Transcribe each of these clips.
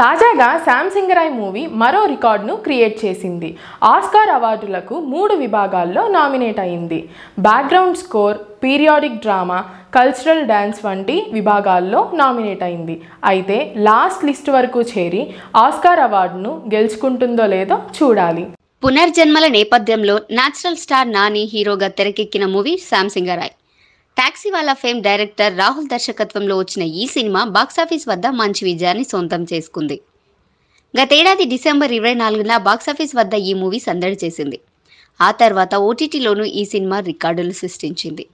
తాజాగా శాంసింగ్ రాయ్ మూవీ మరో రికార్డును క్రియేట్ చేసింది ఆస్కార్ అవార్డులకు మూడు విభాగాల్లో నామినేట్ అయింది background score periodic drama cultural dance వంటి విభాగాల్లో నామినేట్ అయింది అయితే లాస్ట్ లిస్ట్ వరకు చేరి ఆస్కార్ అవార్డును గెలుచుకుంటుందో లేదో చూడాలి పునర్జన్మల నేపథ్యంలో న్యాచురల్ స్టార్ నాని హీరోగా తెరకెక్కిన movie Shyam Singha Roy Taxiwaala fame director Rahul దర్శకత్వంలో వచ్చిన ఈ సినిమా బాక్సాఫీస్ వద్ద మంచి విజయాన్ని సొంతం చేసుకుంది గతేడాది డిసెంబర్ ఇరవై నాలుగున బాక్సాఫీస్ వద్ద ఈ మూవీ సందడి చేసింది ఆ తర్వాత ఓటీటీలోనూ ఈ సినిమా రికార్డులు సృష్టించింది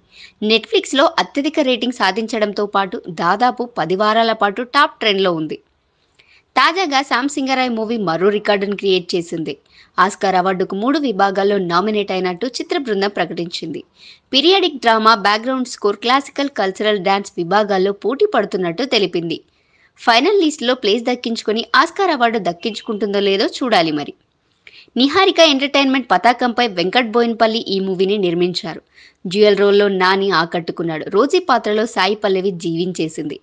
నెట్ఫ్లిక్స్లో అత్యధిక రేటింగ్ సాధించడంతో పాటు దాదాపు పది వారాల పాటు టాప్ ట్రెండ్లో ఉంది తాజాగా శామ్ సింగరాయ్ మూవీ మరో రికార్డును క్రియేట్ చేసింది ఆస్కార్ అవార్డుకు మూడు విభాగాల్లో నామినేట్ అయినట్టు చిత్ర బృందం ప్రకటించింది periodic drama background score classical cultural dance విభాగాల్లో పోటీ పడుతున్నట్టు తెలిపింది ఫైనల్ లిస్టులో ప్లేస్ దక్కించుకొని ఆస్కార్ అవార్డు దక్కించుకుంటుందో లేదో చూడాలి మరి నిహారిక ఎంటర్టైన్మెంట్ పతాకంపై వెంకట్ బోయిన్పల్లి ఈ మూవీని నిర్మించారు జ్యువెల్ రోల్లో నాని ఆకట్టుకున్నాడు రోజీ పాత్రలో సాయి పల్లవి జీవించేసింది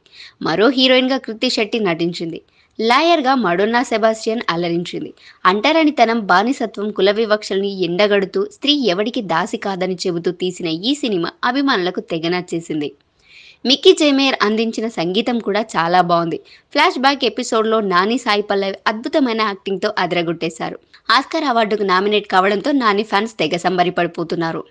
మరో హీరోయిన్గా కృతి శెట్టి నటించింది లాయర్గా మడోన్నా సెబాస్టియన్ అలరించింది అంటరానితనం బానిసత్వం కుల వివక్షల్ని ఎండగడుతూ స్త్రీ ఎవడికి దాసి కాదని చెబుతూ తీసిన ఈ సినిమా అభిమానులకు తెగనచ్చేసింది మిక్కీ జేమేర్ అందించిన సంగీతం కూడా చాలా బాగుంది ఫ్లాష్ బ్యాక్ ఎపిసోడ్లో నాని సాయి పల్లవి అద్భుతమైన యాక్టింగ్తో అదరగొట్టేశారు ఆస్కార్ అవార్డుకు నామినేట్ కావడంతో నాని ఫ్యాన్స్ తెగ సంబరిపడిపోతున్నారు